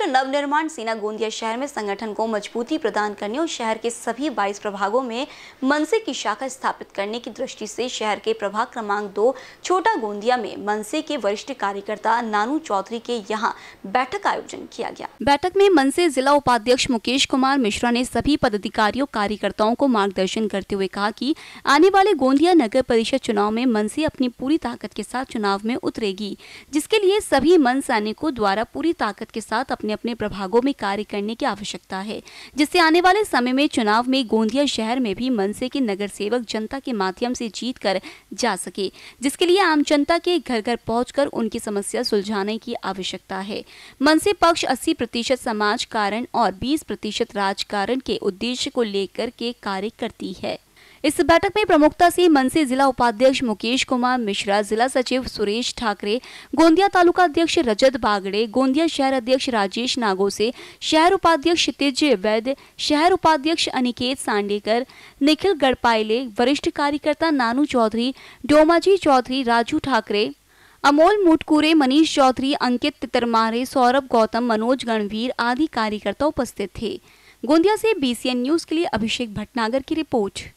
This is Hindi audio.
महाराष्ट्र नवनिर्माण सेना गोंदिया शहर में संगठन को मजबूती प्रदान करने और शहर के सभी 22 प्रभागों में मनसे की शाखा स्थापित करने की दृष्टि से शहर के प्रभाग क्रमांक दो छोटा गोंदिया में मनसे के वरिष्ठ कार्यकर्ता नानू चौधरी के यहाँ बैठक आयोजन किया गया बैठक में मनसे जिला उपाध्यक्ष मुकेश कुमार मिश्रा ने सभी पदाधिकारियों कार्यकर्ताओं को मार्गदर्शन करते हुए कहा की आने वाले गोंदिया नगर परिषद चुनाव में मनसे अपनी पूरी ताकत के साथ चुनाव में उतरेगी जिसके लिए सभी मन सैनिकों द्वारा पूरी ताकत के साथ अपने अपने अपने प्रभागों में कार्य करने की आवश्यकता है जिससे आने वाले समय में चुनाव में गोंदिया शहर में भी मनसे के नगर सेवक जनता के माध्यम से जीत कर जा सके जिसके लिए आम जनता के घर घर पहुँच उनकी समस्या सुलझाने की आवश्यकता है मनसे पक्ष अस्सी प्रतिशत समाज कारण और बीस प्रतिशत राजकारण के उद्देश्य को लेकर के कार्य करती है इस बैठक में प्रमुखता से मनसे जिला उपाध्यक्ष मुकेश कुमार मिश्रा जिला सचिव सुरेश ठाकरे गोंदिया तालुका अध्यक्ष रजत बागड़े गोंदिया शहर अध्यक्ष राजेश नागोसे शहर उपाध्यक्ष तेज वैद्य शहर उपाध्यक्ष अनिकेत सांडेकर निखिल गढ़पाइले वरिष्ठ कार्यकर्ता नानू चौधरी डोमाजी चौधरी राजू ठाकरे अमोल मुटकुरे मनीष चौधरी अंकित तितरमारे सौरभ गौतम मनोज गणवीर आदि कार्यकर्ता उपस्थित थे गोंदिया से बीसीएन न्यूज के लिए अभिषेक भटनागर की रिपोर्ट